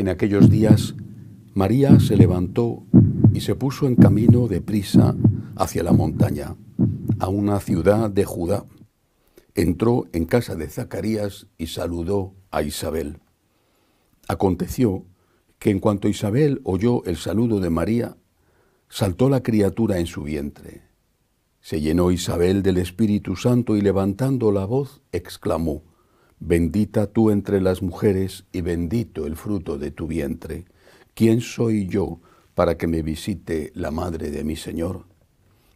En aquellos días, María se levantó y se puso en camino de prisa hacia la montaña, a una ciudad de Judá. Entró en casa de Zacarías y saludó a Isabel. Aconteció que en cuanto Isabel oyó el saludo de María, saltó la criatura en su vientre. Se llenó Isabel del Espíritu Santo y levantando la voz exclamó, Bendita tú entre las mujeres y bendito el fruto de tu vientre. ¿Quién soy yo para que me visite la madre de mi Señor?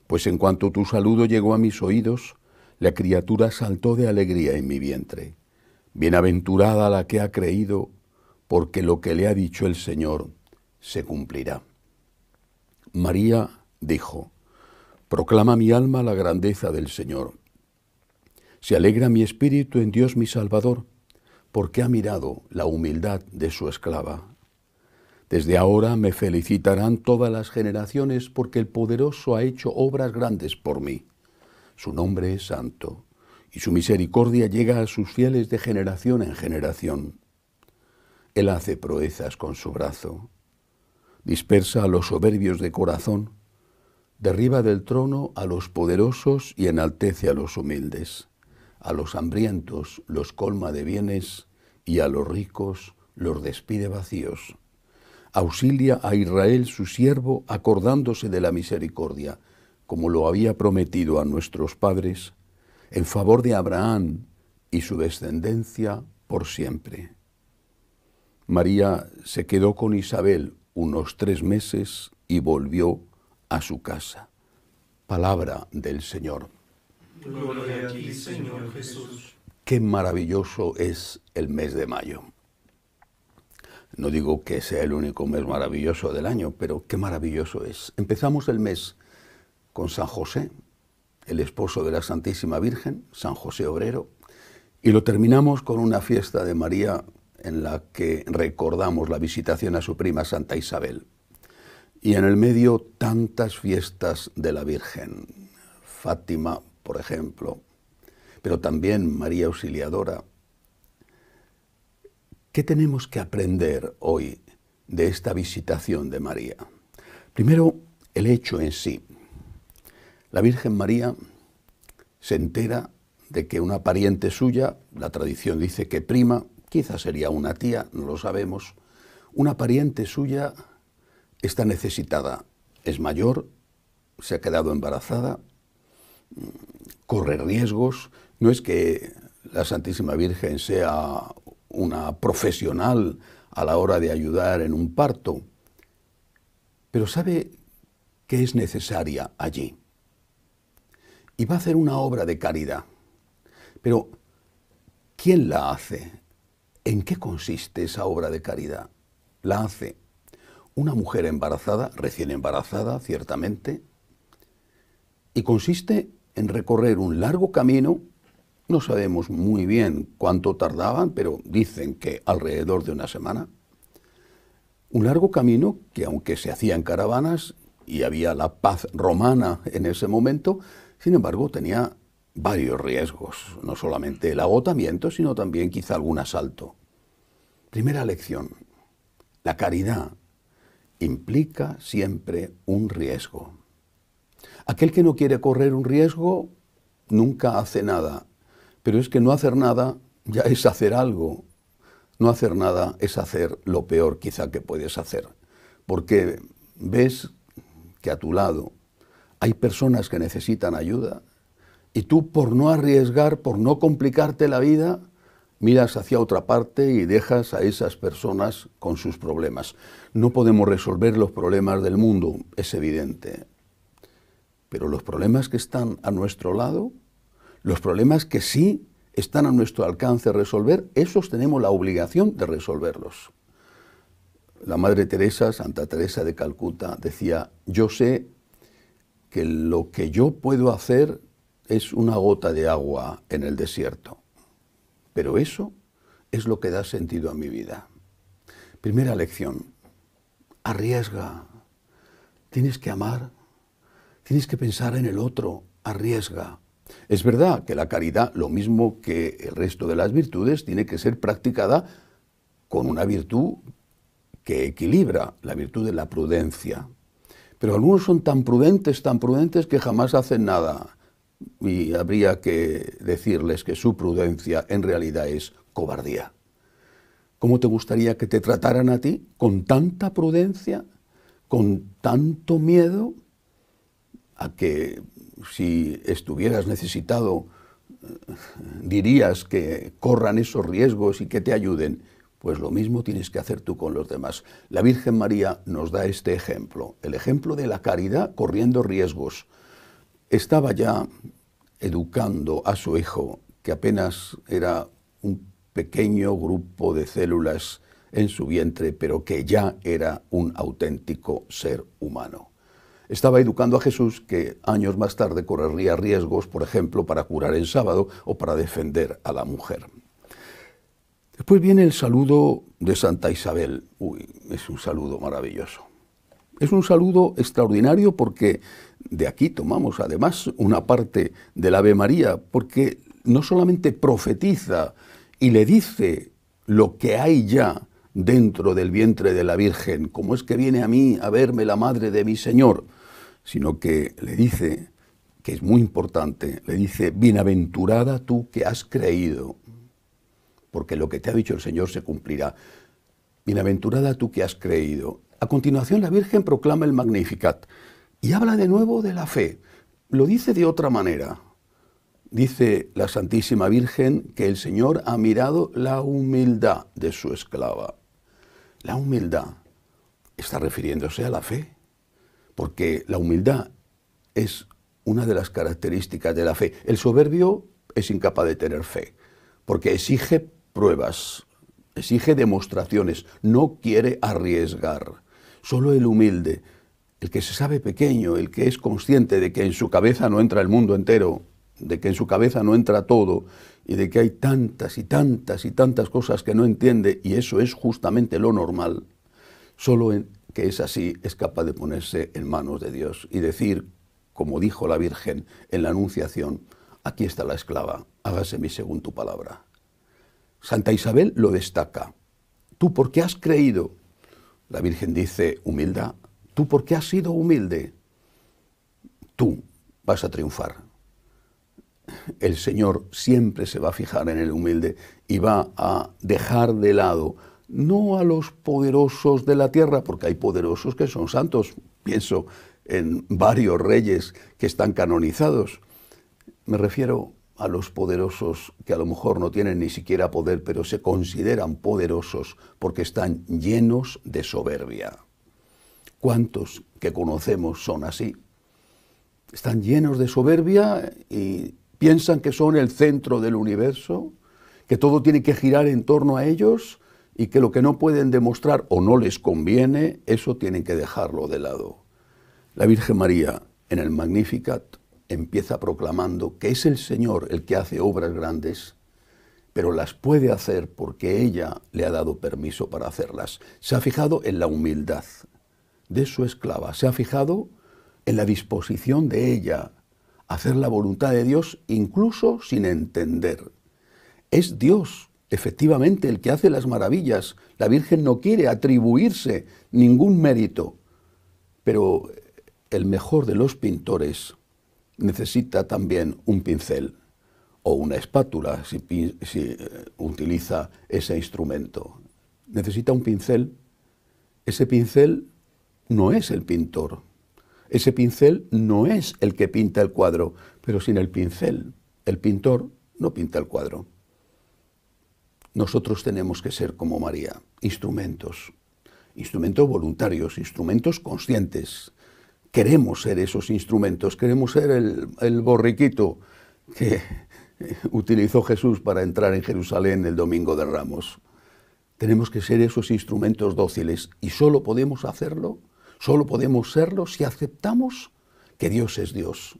Pues en cuanto tu saludo llegó a mis oídos, la criatura saltó de alegría en mi vientre. Bienaventurada la que ha creído, porque lo que le ha dicho el Señor se cumplirá. María dijo, Proclama mi alma la grandeza del Señor se alegra mi espíritu en Dios mi Salvador, porque ha mirado la humildad de su esclava. Desde ahora me felicitarán todas las generaciones, porque el poderoso ha hecho obras grandes por mí. Su nombre es santo, y su misericordia llega a sus fieles de generación en generación. Él hace proezas con su brazo, dispersa a los soberbios de corazón, derriba del trono a los poderosos y enaltece a los humildes. A los hambrientos los colma de bienes y a los ricos los despide vacíos. Auxilia a Israel su siervo acordándose de la misericordia, como lo había prometido a nuestros padres, en favor de Abraham y su descendencia por siempre. María se quedó con Isabel unos tres meses y volvió a su casa. Palabra del Señor. Qué maravilloso es el mes de mayo. No digo que sea el único mes maravilloso del año, pero qué maravilloso es. Empezamos el mes con San José, el esposo de la Santísima Virgen, San José Obrero, y lo terminamos con una fiesta de María en la que recordamos la visitación a su prima Santa Isabel. Y en el medio tantas fiestas de la Virgen. Fátima, por ejemplo, pero también María Auxiliadora. ¿Qué tenemos que aprender hoy de esta visitación de María? Primero, el hecho en sí. La Virgen María se entera de que una pariente suya, la tradición dice que prima, quizás sería una tía, no lo sabemos, una pariente suya está necesitada, es mayor, se ha quedado embarazada correr riesgos. No es que la Santísima Virgen sea una profesional a la hora de ayudar en un parto, pero sabe que es necesaria allí. Y va a hacer una obra de caridad. Pero, ¿quién la hace? ¿En qué consiste esa obra de caridad? La hace una mujer embarazada, recién embarazada, ciertamente, y consiste en recorrer un largo camino, no sabemos muy bien cuánto tardaban, pero dicen que alrededor de una semana, un largo camino que aunque se hacían caravanas y había la paz romana en ese momento, sin embargo tenía varios riesgos, no solamente el agotamiento, sino también quizá algún asalto. Primera lección, la caridad implica siempre un riesgo. Aquel que no quiere correr un riesgo nunca hace nada, pero es que no hacer nada ya es hacer algo. No hacer nada es hacer lo peor quizá que puedes hacer, porque ves que a tu lado hay personas que necesitan ayuda y tú por no arriesgar, por no complicarte la vida, miras hacia otra parte y dejas a esas personas con sus problemas. No podemos resolver los problemas del mundo, es evidente pero los problemas que están a nuestro lado, los problemas que sí están a nuestro alcance resolver, esos tenemos la obligación de resolverlos. La Madre Teresa, Santa Teresa de Calcuta, decía, yo sé que lo que yo puedo hacer es una gota de agua en el desierto, pero eso es lo que da sentido a mi vida. Primera lección, arriesga, tienes que amar Tienes que pensar en el otro, arriesga. Es verdad que la caridad, lo mismo que el resto de las virtudes, tiene que ser practicada con una virtud que equilibra, la virtud de la prudencia. Pero algunos son tan prudentes, tan prudentes que jamás hacen nada. Y habría que decirles que su prudencia en realidad es cobardía. ¿Cómo te gustaría que te trataran a ti con tanta prudencia, con tanto miedo? a que si estuvieras necesitado eh, dirías que corran esos riesgos y que te ayuden, pues lo mismo tienes que hacer tú con los demás. La Virgen María nos da este ejemplo, el ejemplo de la caridad corriendo riesgos. Estaba ya educando a su hijo, que apenas era un pequeño grupo de células en su vientre, pero que ya era un auténtico ser humano estaba educando a Jesús que años más tarde correría riesgos, por ejemplo, para curar el sábado o para defender a la mujer. Después viene el saludo de Santa Isabel. Uy, es un saludo maravilloso. Es un saludo extraordinario porque de aquí tomamos además una parte del Ave María, porque no solamente profetiza y le dice lo que hay ya, dentro del vientre de la Virgen, como es que viene a mí a verme la madre de mi Señor, sino que le dice, que es muy importante, le dice, bienaventurada tú que has creído, porque lo que te ha dicho el Señor se cumplirá. Bienaventurada tú que has creído. A continuación la Virgen proclama el Magnificat y habla de nuevo de la fe. Lo dice de otra manera. Dice la Santísima Virgen que el Señor ha mirado la humildad de su esclava. La humildad está refiriéndose a la fe, porque la humildad es una de las características de la fe. El soberbio es incapaz de tener fe, porque exige pruebas, exige demostraciones, no quiere arriesgar. Solo el humilde, el que se sabe pequeño, el que es consciente de que en su cabeza no entra el mundo entero, de que en su cabeza no entra todo y de que hay tantas y tantas y tantas cosas que no entiende, y eso es justamente lo normal, solo que es así es capaz de ponerse en manos de Dios y decir, como dijo la Virgen en la Anunciación, aquí está la esclava, hágase mi según tu palabra. Santa Isabel lo destaca. ¿Tú porque has creído? La Virgen dice, humilda, ¿tú porque has sido humilde? Tú vas a triunfar el Señor siempre se va a fijar en el humilde y va a dejar de lado no a los poderosos de la tierra, porque hay poderosos que son santos, pienso en varios reyes que están canonizados, me refiero a los poderosos que a lo mejor no tienen ni siquiera poder, pero se consideran poderosos porque están llenos de soberbia. ¿Cuántos que conocemos son así? Están llenos de soberbia y piensan que son el centro del universo, que todo tiene que girar en torno a ellos y que lo que no pueden demostrar o no les conviene, eso tienen que dejarlo de lado. La Virgen María, en el Magnificat, empieza proclamando que es el Señor el que hace obras grandes, pero las puede hacer porque ella le ha dado permiso para hacerlas. Se ha fijado en la humildad de su esclava, se ha fijado en la disposición de ella hacer la voluntad de Dios incluso sin entender. Es Dios, efectivamente, el que hace las maravillas. La Virgen no quiere atribuirse ningún mérito, pero el mejor de los pintores necesita también un pincel o una espátula si, eh, utiliza ese instrumento. Necesita un pincel. Ese pincel no es el pintor, ese pincel no es el que pinta el cuadro, pero sin el pincel, el pintor no pinta el cuadro. Nosotros tenemos que ser como María, instrumentos, instrumentos voluntarios, instrumentos conscientes. Queremos ser esos instrumentos, queremos ser el, borriquito que utilizó Jesús para entrar en Jerusalén el domingo de Ramos. Tenemos que ser esos instrumentos dóciles y solo podemos hacerlo Solo podemos serlo si aceptamos que Dios es Dios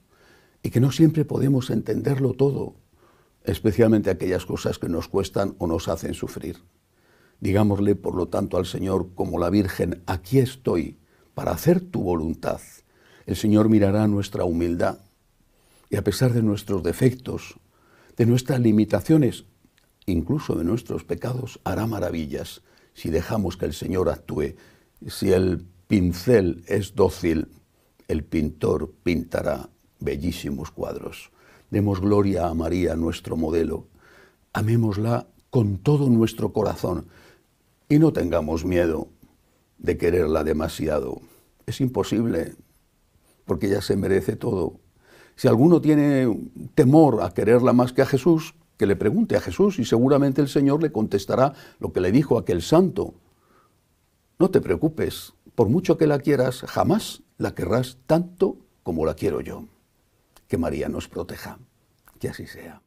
y que no siempre podemos entenderlo todo, especialmente aquellas cosas que nos cuestan o nos hacen sufrir. Digámosle, por lo tanto, al Señor como la Virgen, aquí estoy para hacer tu voluntad. El Señor mirará nuestra humildad y a pesar de nuestros defectos, de nuestras limitaciones, incluso de nuestros pecados, hará maravillas si dejamos que el Señor actúe, si Él pincel es dócil, el pintor pintará bellísimos cuadros. Demos gloria a María, nuestro modelo. Amémosla con todo nuestro corazón y no tengamos miedo de quererla demasiado. Es imposible, porque ella se merece todo. Si alguno tiene temor a quererla más que a Jesús, que le pregunte a Jesús y seguramente el Señor le contestará lo que le dijo aquel santo. No te preocupes, por mucho que la quieras, jamás la querrás tanto como la quiero yo. Que María nos proteja. Que así sea.